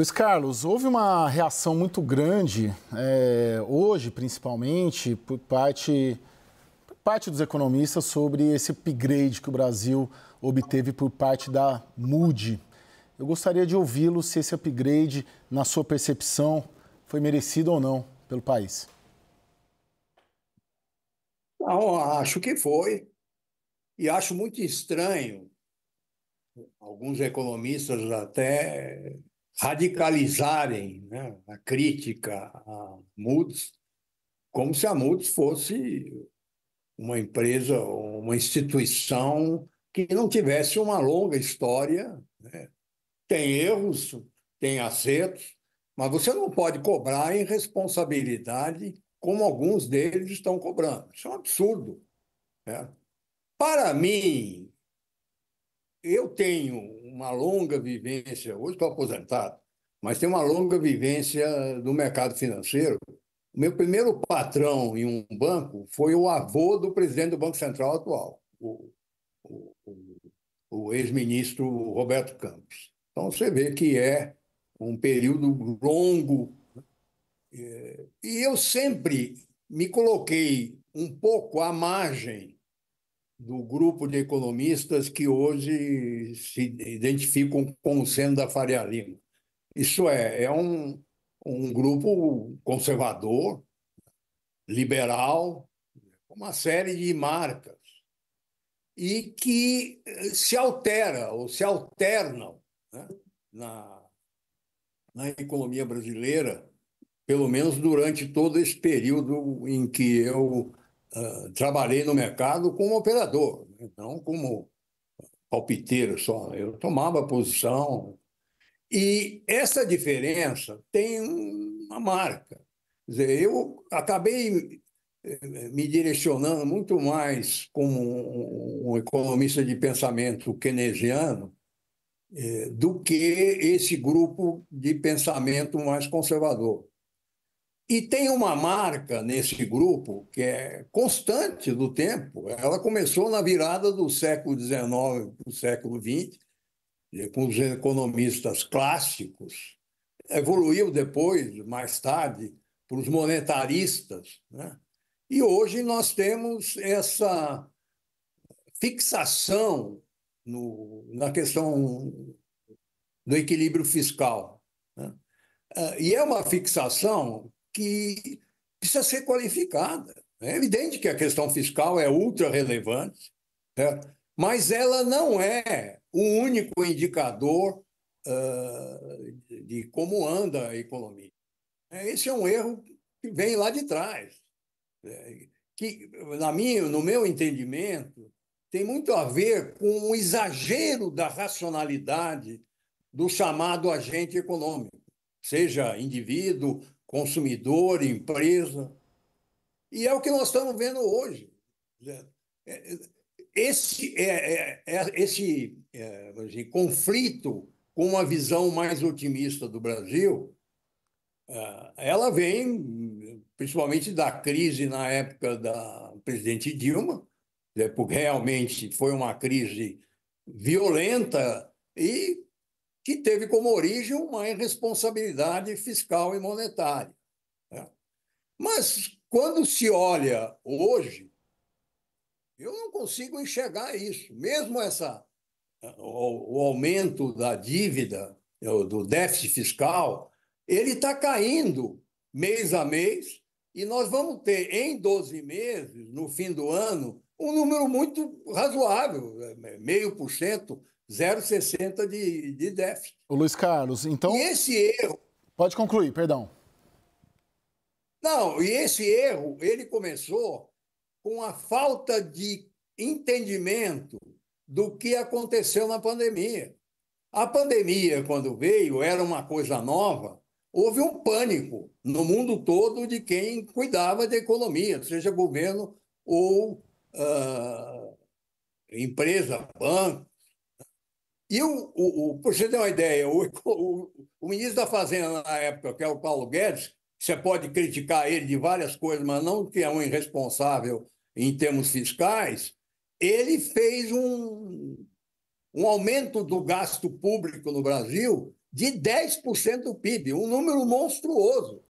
Luiz Carlos, houve uma reação muito grande é, hoje, principalmente, por parte, por parte dos economistas sobre esse upgrade que o Brasil obteve por parte da Moody. Eu gostaria de ouvi-lo se esse upgrade, na sua percepção, foi merecido ou não pelo país. Não, acho que foi. E acho muito estranho alguns economistas até radicalizarem né, a crítica a MUDS, como se a MUDS fosse uma empresa, uma instituição que não tivesse uma longa história. Né? Tem erros, tem acertos, mas você não pode cobrar irresponsabilidade como alguns deles estão cobrando. Isso é um absurdo. Né? Para mim, eu tenho uma longa vivência, hoje estou aposentado, mas tenho uma longa vivência no mercado financeiro. Meu primeiro patrão em um banco foi o avô do presidente do Banco Central atual, o, o, o ex-ministro Roberto Campos. Então você vê que é um período longo. Eh, e eu sempre me coloquei um pouco à margem do grupo de economistas que hoje se identificam com o seno da Faria Lima. Isso é, é um, um grupo conservador, liberal, com uma série de marcas, e que eh, se altera ou se alternam né, na, na economia brasileira, pelo menos durante todo esse período em que eu trabalhei no mercado como operador, né? não como palpiteiro só. Eu tomava posição. E essa diferença tem uma marca. Quer dizer, eu acabei eh, me direcionando muito mais como um economista de pensamento keynesiano eh, do que esse grupo de pensamento mais conservador. E tem uma marca nesse grupo que é constante do tempo. Ela começou na virada do século XIX para o século XX, eh, com os economistas clássicos. Evoluiu depois, mais tarde, para os monetaristas. Né? E hoje nós temos essa fixação no, na questão do equilíbrio fiscal. Né? Ah, e é uma fixação que precisa ser qualificada. É evidente que a questão fiscal é ultra relevante, né? mas ela não é o único indicador uh, de como anda a economia. É, esse é um erro que vem lá de trás, né? que, na minha, no meu entendimento, tem muito a ver com o exagero da racionalidade do chamado agente econômico, seja indivíduo consumidor, empresa. E é o que nós estamos vendo hoje. Né? É, é, esse, é, é, é esse é, dizer, conflito com uma visão mais otimista do Brasil, ah, ela vem principalmente da crise na época da presidente Dilma, né? porque realmente foi uma crise violenta e que teve como origem uma irresponsabilidade fiscal e monetária. Né? Mas quando se olha hoje, eu não consigo enxergar isso. Mesmo essa, o, o aumento da dívida, do déficit fiscal, ele está caindo mês a mês e nós vamos ter em 12 meses, no fim do ano, um número muito razoável, né? meio por cento 0,60 de, de déficit. O Luiz Carlos, então. E esse erro. Pode concluir, perdão. Não, e esse erro, ele começou com a falta de entendimento do que aconteceu na pandemia. A pandemia, quando veio, era uma coisa nova. Houve um pânico no mundo todo de quem cuidava da economia, seja governo ou uh, empresa, banco, e o, o, o para você ter uma ideia, o, o, o, ministro da Fazenda na época, que é o Paulo Guedes, você pode criticar ele de várias coisas, mas não que é um irresponsável em termos fiscais, ele fez um, um aumento do gasto público no Brasil de 10% do PIB, um número monstruoso.